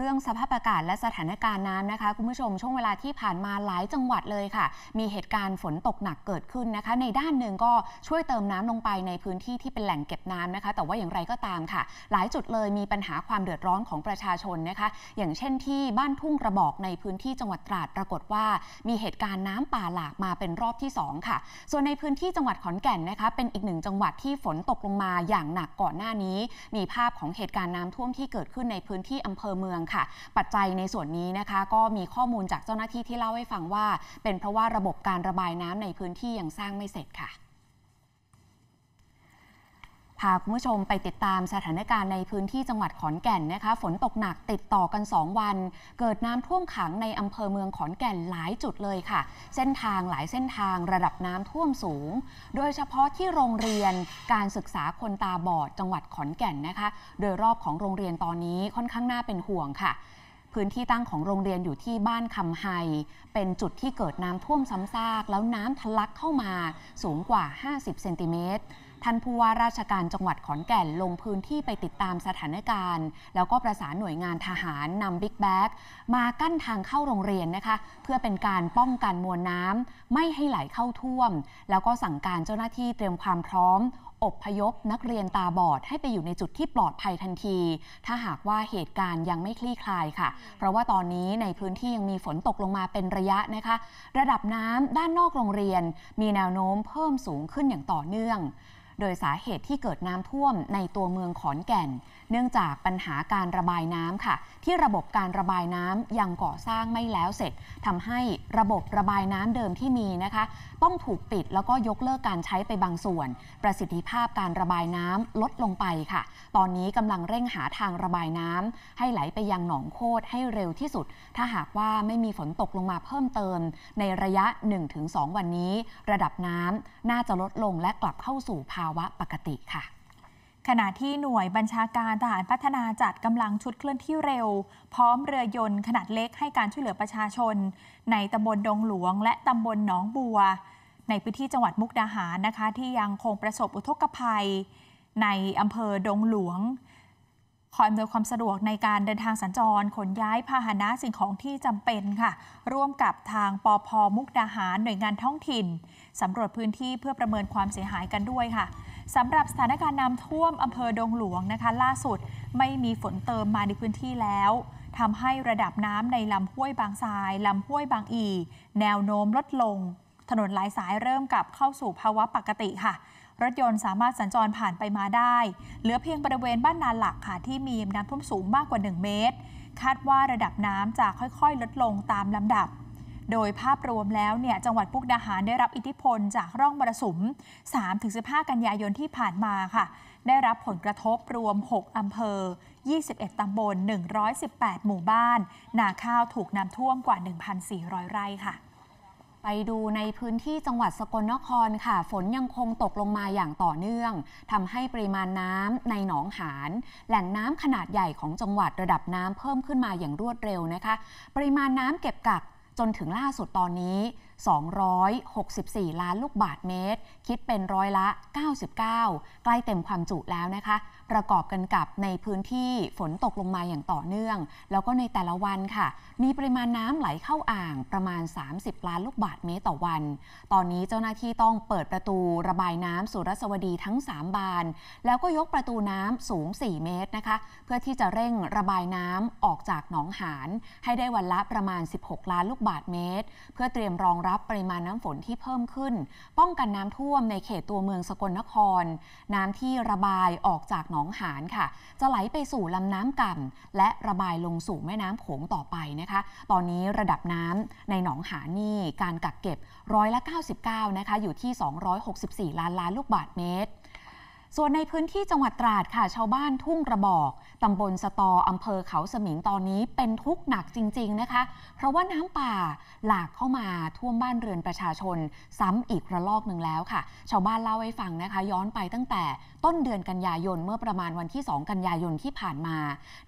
เรื่องสภาพอากาศและสถานการณ์น้ำนะคะ คุณผู้ชมช่วงเวลาที่ผ่านมาหลายจังหวัดเลยค่ะ มีเหตุการณ์ฝนตกหนักเกิดขึ้นนะคะในด้านหนึ่งก็ช่วยเติมน้ำลงไปในพื้นที่ที่เป็นแหล่งเก็บน้ำนะคะ แต่ว่าอย่างไรก็ตามค่ะ หลายจุดเลยมีปัญหาความเดือดร้อนของประชาชนนะคะ อย่างเช่นที่บ้านทุ่งกระบอกในพื้นที่จังหวัดตราด ปรากฏว่ามีเหตุการณ์น้ำป่าหลากมาเป็นรอบที่2ค่ะ ส่วนในพื้นที่จังหวัดขอนแก่นนะคะเป็นอีกหนึ่งจังหวัดที่ฝนตกลงมาอย่างหนักก่อนหน้านี้มีภาพของเหตุการณ์น้ำท่วมที่เกิดขึ้นในพื้นที่อำเภอเมืองค่ะปัจจัยในส่วนนี้นะคะ ก็มีข้อมูลจากเจ้าหน้าที่ที่เล่าให้ฟังว่า เป็นเพราะว่าระบบการระบายน้ำในพื้นที่ยังสร้างไม่เสร็จค่ะพาคุณผู้ชมไปติดตามสถานการณ์ในพื้นที่จังหวัดขอนแก่นนะคะ ฝนตกหนักติดต่อกัน 2 วัน เกิดน้ำท่วมขังในอำเภอเมืองขอนแก่นหลายจุดเลยค่ะ เส้นทางหลายเส้นทางระดับน้ำท่วมสูง โดยเฉพาะที่โรงเรียนการศึกษาคนตาบอดจังหวัดขอนแก่นนะคะ โดยรอบของโรงเรียนตอนนี้ค่อนข้างน่าเป็นห่วงค่ะ พื้นที่ตั้งของโรงเรียนอยู่ที่บ้านคำไฮเป็นจุดที่เกิดน้ำท่วมซ้ำซาก แล้วน้ำทะลักเข้ามาสูงกว่า50เซนติเมตรท่านผู้ว่าราชการจังหวัดขอนแก่นลงพื้นที่ไปติดตามสถานการณ์ แล้วก็ประสานหน่วยงานทหารนำบิ๊กแบ็กมากั้นทางเข้าโรงเรียนนะคะ เพื่อเป็นการป้องกันมวลน้ำไม่ให้ไหลเข้าท่วม แล้วก็สั่งการเจ้าหน้าที่เตรียมความพร้อมอบพยพนักเรียนตาบอด ให้ไปอยู่ในจุดที่ปลอดภัยทันที ถ้าหากว่าเหตุการณ์ยังไม่คลี่คลายค่ะ เพราะว่าตอนนี้ในพื้นที่ยังมีฝนตกลงมาเป็นระยะนะคะ ระดับน้ำด้านนอกโรงเรียนมีแนวโน้มเพิ่มสูงขึ้นอย่างต่อเนื่อง โดยสาเหตุที่เกิดน้ำท่วมในตัวเมืองขอนแก่น เนื่องจากปัญหาการระบายน้ำค่ะ ที่ระบบการระบายน้ำยังก่อสร้างไม่แล้วเสร็จทำให้ระบบระบายน้ำเดิมที่มีนะคะ ต้องถูกปิดแล้วก็ยกเลิกการใช้ไปบางส่วน ประสิทธิภาพภาพการระบายน้ำลดลงไปค่ะ ตอนนี้กำลังเร่งหาทางระบายน้ำให้ไหลไปยังหนองโคดให้เร็วที่สุด ถ้าหากว่าไม่มีฝนตกลงมาเพิ่มเติม ในระยะ 1-2 วันนี้ ระดับน้ำน่าจะลดลงและกลับเข้าสู่ภาวะปกติค่ะ ขณะที่หน่วยบัญชาการทหาร พัฒนาจัดกำลังชุดเคลื่อนที่เร็ว พร้อมเรือยนต์ขนาดเล็กให้การช่วยเหลือประชาชน ในตำบลดงหลวง และตำบลหนองบัวในพื้นที่จังหวัดมุกดาหารนะคะ ที่ยังคงประสบอุทกภัย ในอำเภอดงหลวงคอยอำนวยความสะดวกในการเดินทางสัญจรขนย้ายพาหนะสิ่งของที่จำเป็นค่ะ ร่วมกับทางปอพอมุกดาหารหน่วยงานท้องถิ่นสำรวจพื้นที่เพื่อประเมินความเสียหายกันด้วยค่ะสำหรับสถานการณ์น้ำท่วมอำเภอดงหลวงนะคะ ล่าสุดไม่มีฝนเติมมาในพื้นที่แล้วทำให้ระดับน้ำในลำห้วยบางทรายลำห้วยบางอีแนวโน้มลดลงถนนหลายสายเริ่มกลับเข้าสู่ภาวะปกติค่ะ รถยนต์สามารถสัญจรผ่านไปมาได้ เหลือเพียงบริเวณบ้านนาหลักค่ะ ที่มีน้ำท่วมสูงมากกว่า 1 เมตร คาดว่าระดับน้ำจะค่อยๆ ลดลงตามลำดับ โดยภาพรวมแล้วเนี่ยจังหวัดพุกดาหารได้รับอิทธิพลจากร่องมรสุม3-15 กันยายนที่ผ่านมาค่ะ ได้รับผลกระทบรวม 6อำเภอ 21ตำบล118หมู่บ้าน นาข้าวถูกน้ำท่วมกว่า 1,400 ไร่ค่ะไปดูในพื้นที่จังหวัดสกลนครค่ะ ฝนยังคงตกลงมาอย่างต่อเนื่อง ทำให้ปริมาณน้ำในหนองหาน แหล่งน้ำขนาดใหญ่ของจังหวัดระดับน้ำเพิ่มขึ้นมาอย่างรวดเร็วนะคะ ปริมาณน้ำเก็บกักจนถึงล่าสุดตอนนี้ 264 ล้านลูกบาทเมตร คิดเป็นร้อยละ 99 ใกล้เต็มความจุแล้วนะคะประกอบกันกับในพื้นที่ฝนตกลงมาอย่างต่อเนื่อง แล้วก็ในแต่ละวันค่ะ มีปริมาณน้ำไหลเข้าอ่างประมาณ 30 ล้านลูกบาทเมตรต่อวัน ตอนนี้เจ้าหน้าที่ต้องเปิดประตูระบายน้ำสุรสวดีทั้ง 3 บาน แล้วก็ยกประตูน้ำสูง 4 เมตรนะคะ เพื่อที่จะเร่งระบายน้ำออกจากหนองหานให้ได้วันละประมาณ 16 ล้านลูกบาทเมตร เพื่อเตรียมรองรับปริมาณน้ำฝนที่เพิ่มขึ้น ป้องกันน้ำท่วมในเขตตัวเมืองสกลนคร น้ำที่ระบายออกจากหนนองหานค่ะ จะไหลไปสู่ลำน้ำกาและระบายลงสู่แม่น้ำโขงต่อไปนะคะ ตอนนี้ระดับน้ำในหนองหานนี่การกักเก็บร้อยละ99นะคะอยู่ที่ 264 ล้านล้านลูกบาทเมตรส่วนในพื้นที่จังหวัดตราดค่ะ ชาวบ้านทุ่งกระบอกตำบลสตออำเภอเขาสมิงตอนนี้เป็นทุกข์หนักจริงๆนะคะ เพราะว่าน้ำป่าหลากเข้ามาท่วมบ้านเรือนประชาชน ซ้ำอีกระลอกหนึ่งแล้วค่ะ ชาวบ้านเล่าให้ฟังนะคะ ย้อนไปตั้งแต่ต้นเดือนกันยายนเมื่อประมาณวันที่ 2 กันยายนที่ผ่านมา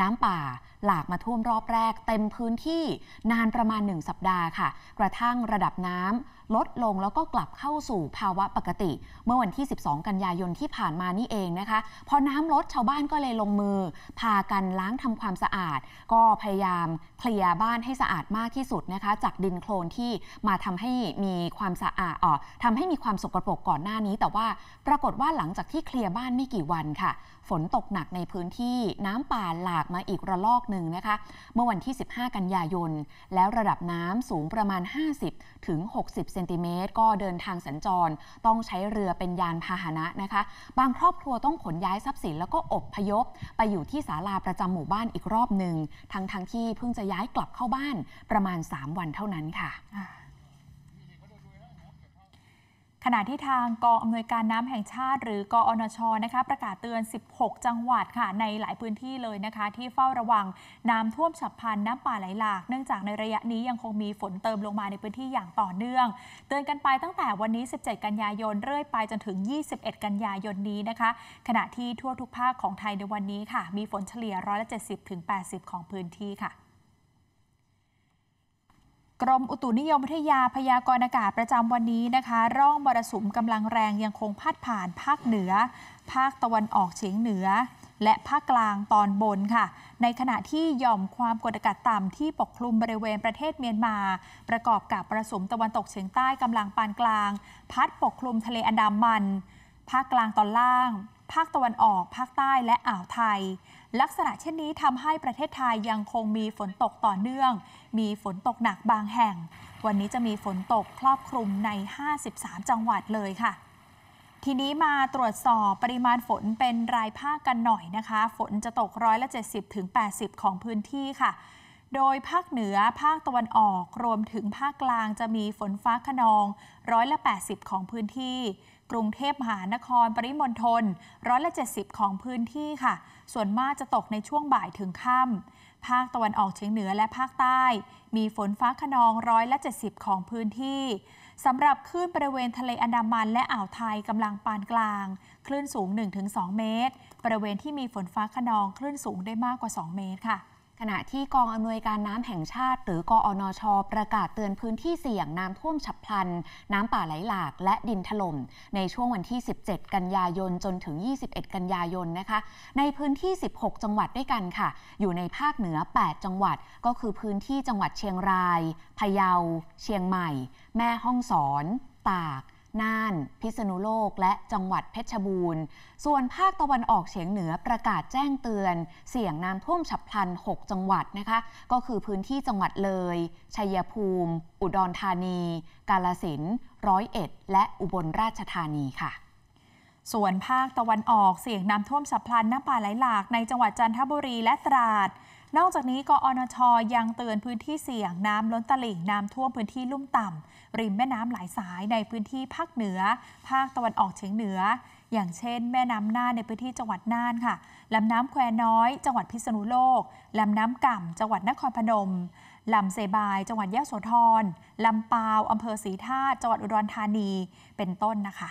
น้ำป่าหลากมาท่วมรอบแรกเต็มพื้นที่นานประมาณ 1 สัปดาห์ค่ะ กระทั่งระดับน้ำลดลงแล้วก็กลับเข้าสู่ภาวะปกติ เมื่อวันที่ 12 กันยายนที่ผ่านมานี่เองนะคะ พอน้ำลดชาวบ้านก็เลยลงมือ พากันล้างทำความสะอาด ก็พยายามเคลียร์บ้านให้สะอาดมากที่สุดนะคะ จากดินโคลนที่มาทำให้มีความสะอาดอ๋อทำให้มีความสกปรกก่อนหน้านี้ แต่ว่าปรากฏว่าหลังจากที่เคลียร์บ้านไม่กี่วันค่ะ ฝนตกหนักในพื้นที่น้ำป่าหลากมาอีกระลอกหนึ่งนะคะเมื่อวันที่ 15 กันยายน แล้วระดับน้ำสูงประมาณ 50ถึง60ซนติเมตรก็เดินทางสัญจรต้องใช้เรือเป็นยานพาหนะนะคะ บางครอบครัวต้องขนย้ายทรัพย์สินแล้วก็อบพยพ ไปอยู่ที่ศาลาประจำหมู่บ้านอีกรอบหนึ่งทั้งทั้งที่เพิ่งจะย้ายกลับเข้าบ้านประมาณ 3 วันเท่านั้นค่ะขณะที่ทางกองอำนวยการน้ำแห่งชาติ หรือกอนชนะคะ ประกาศเตือน 16 จังหวัดค่ะในหลายพื้นที่เลยนะคะ ที่เฝ้าระวังน้ำท่วมฉับพลันน้ำป่าไหลหลากเนื่องจากในระยะนี้ยังคงมีฝนเติมลงมาในพื้นที่อย่างต่อเนื่องเตือนกันไปตั้งแต่วันนี้ 17 กันยายน เรื่อยไปจนถึง 21 กันยายนนี้นะคะ ขณะที่ทั่วทุกภาคของไทยในวันนี้ค่ะมีฝนเฉลี่ยร้อยละ70-80 ของพื้นที่ค่ะกรม อุตุนิยมวิทยาพยากรณ์อากาศประจำวันนี้นะคะ ร่องมรสุมกำลังแรงยังคงพาดผ่าน ภาค เหนือ ภาคตะวันออกเฉียงเหนือ และ ภาคกลางตอนบนค่ะ ในขณะที่หย่อมความกดอากาศต่ำที่ปกคลุมบริเวณประเทศเมียนมา ประกอบกับมรสุมตะวันตกเฉียงใต้กำลังปานกลาง พัดปกคลุมทะเลอันดามัน ภาคกลางตอนล่างภาคตะวันออก ภาคใต้ และอ่าวไทย ลักษณะเช่นนี้ทำให้ประเทศไทยยังคงมีฝนตกต่อเนื่อง มีฝนตกหนักบางแห่ง วันนี้จะมีฝนตกครอบคลุมใน 53 จังหวัดเลยค่ะ ทีนี้มาตรวจสอบปริมาณฝนเป็นรายภาคกันหน่อยนะคะ ฝนจะตกร้อยละ 70-80 ของพื้นที่ค่ะโดยภาคเหนือภาคตะวันออกรวมถึงภาคกลางจะมีฝนฟ้าขนอง ร้อยละ 80 ของพื้นที่ กรุงเทพมหานครปริมณฑลร้อยละ 70 ของพื้นที่ค่ะ ส่วนมากจะตกในช่วงบ่ายถึงค่ำภาคตะวันออกเฉียงเหนือและภาคใต้ มีฝนฟ้าขนองร้อยละ 70 ของพื้นที่สำหรับคลื่นบริเวณทะเลอันดามันและอ่าวไทยกำลังปานกลาง คลื่นสูง 1-2 เมตรบริเวณที่มีฝนฟ้าขนองคลื่นสูงได้มากกว่า 2 เมตรค่ะขณะที่กองอำนวยการน้ำแห่งชาติ หรือกอนช ประกาศเตือนพื้นที่เสี่ยงน้ำท่วมฉับพลันน้ำป่าไหลหลาก และดินถล่มในช่วงวันที่ 17 กันยายน จนถึง 21 กันยายนนะคะ ในพื้นที่ 16 จังหวัดด้วยกันค่ะ อยู่ในภาคเหนือ 8 จังหวัดก็คือพื้นที่จังหวัดเชียงรายพะเยา เชียงใหม่ แม่ฮ่องสอนตากน่านพิษณุโลกและจังหวัดเพชรบูรณ์ ส่วนภาคตะวันออกเฉียงเหนือประกาศแจ้งเตือน เสี่ยงน้ำท่วมฉับพลัน 6 จังหวัดนะคะ ก็คือพื้นที่จังหวัดเลยชัยภูมิ อุดรธานี กาลสินร้อยเอ็ด และ อุบลราชธานีค่ะ ส่วนภาคตะวันออกเสี่ยงน้ำท่วมฉับพลันน้ำป่าไหลหลากในจังหวัดจันทบุรีและตราดนอกจากนี้กอนชยังเตือนพื้นที่เสี่ยงน้ำล้นตลิ่งน้ำท่วมพื้นที่ลุ่มต่ำริมแม่น้ำหลายสายในพื้นที่ภาคเหนือ ภาคตะวันออกเฉียงเหนือ อย่างเช่นแม่น้ำน่านในพื้นที่จังหวัดน่านค่ะลำน้ำแควน้อยจังหวัดพิษณุโลกลำน้ำก่ำจังหวัดนครพนมลำเซบายจังหวัดยะโสธรลำปาวอำเภอศรีธาตุจังหวัดอุดรธานีเป็นต้นนะคะ